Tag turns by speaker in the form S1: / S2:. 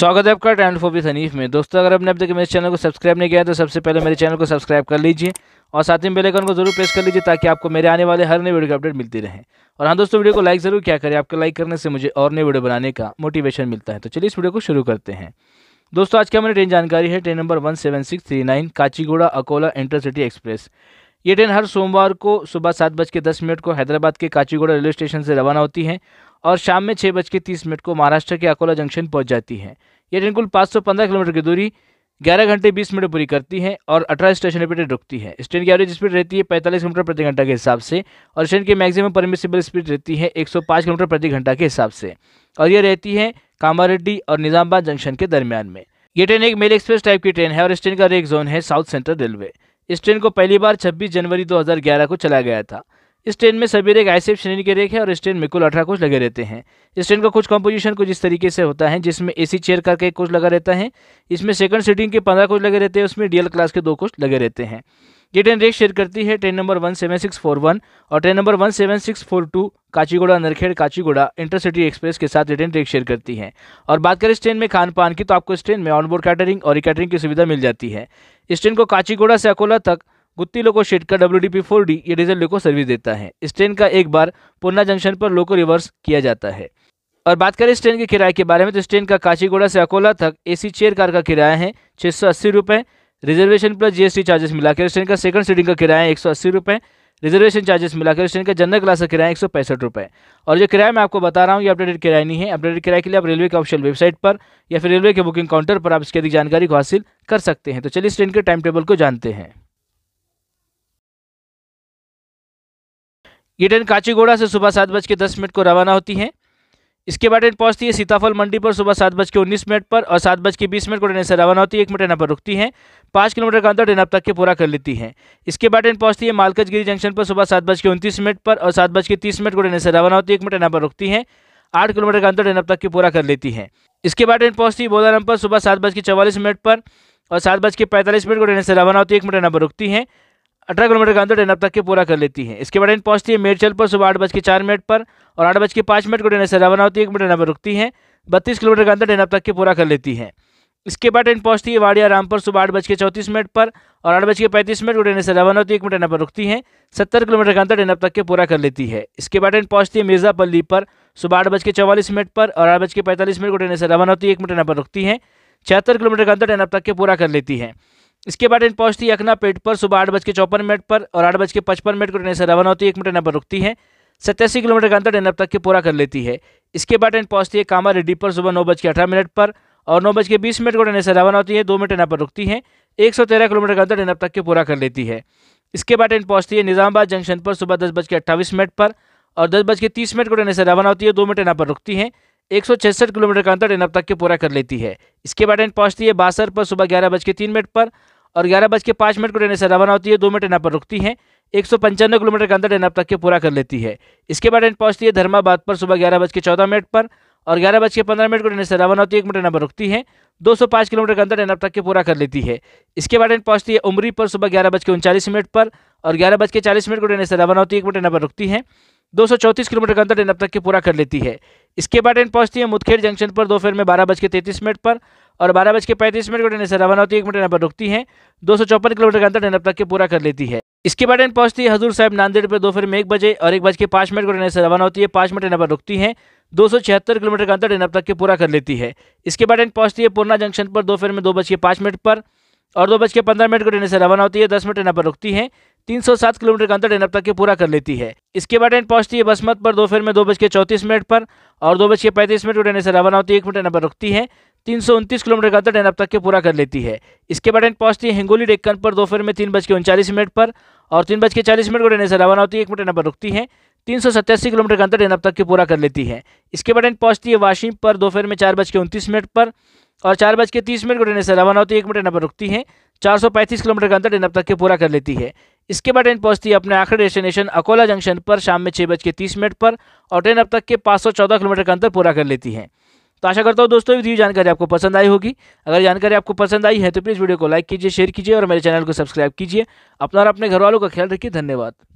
S1: स्वागत है आपका ट्रेंड फोबी सनीफ में दोस्तों अगर आपने अब तक मेरे चैनल को सब्सक्राइब नहीं किया है तो सबसे पहले मेरे चैनल को सब्सक्राइब कर लीजिए और साथ ही बेल आइकन को जरूर प्रेस कर लीजिए ताकि आपको मेरे आने वाले हर नए वीडियो की अपडेट मिलती रहे और हाँ दोस्तों वीडियो को लाइक जरूर क्या करें आपके लाइक करने से मुझे और नए वीडियो बनाने का मोटिवेशन मिलता है तो चलिए इस वीडियो को शुरू करते हैं दोस्तों आज की हमारी ट्रेन जानकारी है train number one seven six three nine Kacheguda Akola intercity express ये ट्रेन हर सोमवार को सुबह सात बज के दस मिनट को हैदराबाद के काचीगोड़ा रेलवे स्टेशन से रवाना होती है और शाम में छः बज के तीस मिनट को महाराष्ट्र के अकोला जंक्शन पहुंच जाती है ये ट्रेन कुल पाँच सौ पंद्रह किलोमीटर की दूरी ग्यारह घंटे बीस मिनट पूरी करती है और अठारह स्टेशन पर रुकती है इस ट्रेन की एवरेज स्पीड रहती है पैंतालीस किलोमीटर प्रति घंटा के हिसाब से और ट्रेन की मैक्सिमम परमिसिबल स्पीड रहती है एक सौ पाँच किलोमीटर प्रति घंटा के हिसाब से और यह रहती है कामारेड्डी और निजामबाद जंक्शन के दरमियान में ये ट्रेन एक मेल एक्सप्रेस टाइप की ट्रेन है और इस ट्रेन का रेक जोन है साउथ सेंट्रल रेलवे इस ट्रेन को पहली बार 26 जनवरी 2011 को चलाया गया था इस ट्रेन में सभी रेख आई श्रेणी के रेख है और इस ट्रेन में कुल अठारह कोच लगे रहते हैं इस ट्रेन का कुछ कंपोजिशन कुछ इस तरीके से होता है जिसमें एसी चेयर करके का एक कोच लगा रहता है इसमें सेकंड सीटिंग के पंद्रह कोच लगे रहते हैं उसमें डीएल क्लास के दो कोच लगे रहते हैं ये ट्रेन रेक शेयर करती है train number one seven six four one और train number one seven six four two Kacheguda Narkhed Kacheguda intercity express के साथ ये ट्रेन रेक शेयर करती है और बात करें इस ट्रेन में खान पान की तो आपको इस ट्रेन में ऑनबोर्ड कैटरिंग और कैटरिंग की सुविधा मिल जाती है इस ट्रेन को काचीगुड़ा से अकोला तक गुत्ती लोको शेड का W D P four D ये डीजल लोको सर्विस देता है इस ट्रेन का एक बार पूर्णा जंक्शन पर लोको रिवर्स किया जाता है और बात करें इस ट्रेन के किराए के बारे में तो इस ट्रेन का काचीगुड़ा से अकोला तक एसी चेयर कार का किराया है छः सौ अस्सी रुपये रिजर्वेशन प्लस जीएसटी चार्जेस मिलाकर स्टेशन का सेकंड सीटिंग का किराया एक सौ अस्सी रुपये रिजर्वेशन चार्जेस मिलाकर स्टेशन का जनरल क्लास का किराया एक सौ पैंसठ रुपये और जो किराया मैं आपको बता रहा हूँ ये अपडेटेड किराया नहीं है अपडेटेड किराया के लिए आप रेलवे के ऑफिशियल वेबसाइट पर या फिर रेलवे के बुकिंग काउंटर पर आप इसकी अधिक जानकारी को हासिल कर सकते हैं तो चलिए ट्रेन के टाइम टेबल को जानते हैं ये ट्रेन काचीगोड़ा से सुबह सात बज के दस मिनट को रवाना होती है इसके बाद ट्रेन पहुंचती है सीताफल मंडी पर सुबह सात बज के उन्नीस मिनट पर और सात बज के बीस मिनट को ट्रेन से रवाना होती है एक मिनट यहाँ पर रुकती है पाँच किलोमीटर का अंतर ट्रेन अब तक के पूरा कर लेती है इसके बाद ट्रेन पहुंचती है मालकजगिरी जंक्शन पर सुबह सात बज के उनतीस मिनट पर और सात बज के तीस मिनट को ट्रेन से रवाना होती है एक मिनट यहाँ पर रुकती है आठ किलोमीटर का अंतर ट्रेन अब तक के पूरा कर लेती है इसके बाद ट्रेन पहुंचती है बोलारम पर सुबह सात बज के चवालीस मिनट पर और सात बज के पैंतालीस मिनट को ट्रेन से रवाना होती है एक मिनट यहाँ पर रुकती है अठारह किलोमीटर का अंतर ट्रेन अब तक के पूरा कर लेती है इसके बाद ट्रेन पहुंचती है मेरचल पर सुबह आठ बज के चार मिनट पर और आठ बज के पाँच मिनट को ट्रेन से रवाना होती है एक मिनट ट्रेन रुकती है बत्तीस किलोमीटर का अंतर ट्रेन अब तक के पूरा कर लेती है इसके बाद ट्रेन पहुंचती है वाड़िया रामपुर सुबह आठ बज के चौंतीस मिनट पर और आठ बज के पैंतीस मिनट को ट्रेन से रवाना होती है एक मिनट ट्रेन रुकती है सत्तर किलोमीटर का अंतर ट्रेन अब तक के पूरा कर लेती है इसके बाद ट्रेन पहुंचती है मिर्जापल्ली पर सुबह आठ बज के चौवालीस मिनट पर और आठ बज के पैंतालीस मिनट को ट्रेन से रवाना होती है एक मिनट ट्रेन रुकती है छिहत्तर किलोमीटर का अंतर ट्रेन अब तक के पूरा कर लेती है इसके बाद ट्रेन पहुंचती है अखना पेट पर सुबह आठ बज के चौपन मिनट पर और आठ बज के पचपन मिनट को ट्रेन से रवाना होती है एक मिनट यहाँ पर रुकती है सत्तासी किलोमीटर का अंतर ट्रेन अब तक के पूरा कर लेती है इसके बाद ट्रेन पहुंचती है कामा रेड्डी पर सुबह नौ बज के अठारह मिनट पर और नौ बज के बीस मिनट को ट्रेन से रवाना होती है दो मिनट यहाँ पर रुकती है एक सौ तेरह किलोमीटर का अंतर ट्रेन अब तक के पूरा कर लेती है इसके बाद ट्रेन पहुंचती है निज़ामबाद जंक्शन पर सुबह दस बज के अट्ठाईस मिनट पर और दस बज के तीस मिनट को ट्रेन से रवाना होती है दो मिनट यहाँ पर रुकती है एक किलोमीटर का अंतर इनब तक के पूरा कर लेती है इसके बाद ट्रेन पहुँचती है बासर पर सुबह ग्यारह बज के तीन मिनट पर और ग्यारह बज के पाँच मिनट को ट्रेन से रवाना होती है दो मिनट डेनब पर रुकती है एक सौ पंचानवे किलोमीटर का अंतर इनब तक के पूरा कर लेती है इसके बाद ट्रेन पहुँचती है धर्माबाद पर सुबह ग्यारह बज के चौदह मिनट पर और ग्यारह बज के पंद्रह मिनट को ट्रेन से रवाना होती है एक मिनट डेनब पर रुकती है दो सौ पाँच किलोमीटर का अंतर इनब तक के पूरा कर लेती है इसके बाद ट्रेन पहुँचती है उमरी पर सुबह ग्यारह बज के उनचालीस मिनट पर और ग्यारह बज के चालीस मिनट को ट्रेन से रवाना होती है एक मिनट डेनब पर रुकती है 234 किलोमीटर का अंतर इन अब तक की पूरा कर लेती है इसके बाद ट्रेन पहुंचती है मुदखेड़ जंक्शन पर दोपहर में बारह बज के तैंतीस मिनट पर और बारह बज के पैंतीस मिनट को ट्रेन से रवाना होती है एक मिनट यहाँ पर रुकती है दो किलोमीटर का अंतर ट्रेन अब तक के पूरा कर लेती है इसके बाद ट्रेन पहुंचती है हजूर साहब नांदेड़ पर दोपहर में एक बजे और एक बज के पांच मिनट को ट्रेन से रवाना होती है पांच मिनट यहाँ पर रुकती है दो किलोमीटर का अंतर ट्रेन अब तक के पूरा कर लेती है इसके बाद ट्रेन पहुंचती है पूर्णा जंक्शन पर दोपहर में दो बज के पांच मिनट पर और दो बज के पंद्रह मिनट को ट्रेन से रवाना होती है दस मिनट यहाँ पर रुकती है 307 किलोमीटर का अंतर डेनअप तक के पूरा कर लेती है इसके बाद ट्रेन पहुंचती है बसमत पर दोपहर में दो बज के चौतीस मिनट पर और दो बज के पैंतीस मिनट उड़ने से रवाना होती है एक मिनट डेनअप रुकती है तीन सौ उनतीस किलोमीटर का अंतर डेनअप तक के पूरा कर लेती है इसके बाद ट्रेन पहुंचती है हिंगोली डेक्कन पर दोपहर में तीन बज के उनचालीस मिनट पर और तीन बज के चालीस मिनट को से रवाना होती है एक मिनट डेनअप रुकती है तीन सौ सत्तासी किलोमीटर का अंतर डेनअप तक के पूरा कर लेती है इसके बाद ट्रेन पहुंचती है वाशिम पर दोपहर में चार बज के उनतीस मिनट पर और चार बज के तीस मिनट को ट्रेन से रवाना होती है एक मिनट यहाँ पर रुकती है चार सौ पैंतीस किलोमीटर का अंतर ट्रेन अब तक के पूरा कर लेती है इसके बाद ट्रेन पहुंचती है अपने आखिरी डेस्टिनेशन अकोला जंक्शन पर शाम में छः बज के तीस मिनट पर और ट्रेन अब तक के पाँच सौ चौदह किलोमीटर का अंतर पूरा कर लेती है तो आशा करता हूँ दोस्तों ये जानकारी आपको पसंद आई होगी अगर जानकारी आपको पसंद आई है तो प्लीज़ वीडियो को लाइक कीजिए शेयर कीजिए और मेरे चैनल को सब्सक्राइब कीजिए अपना और अपने घर वालों का ख्याल रखिए धन्यवाद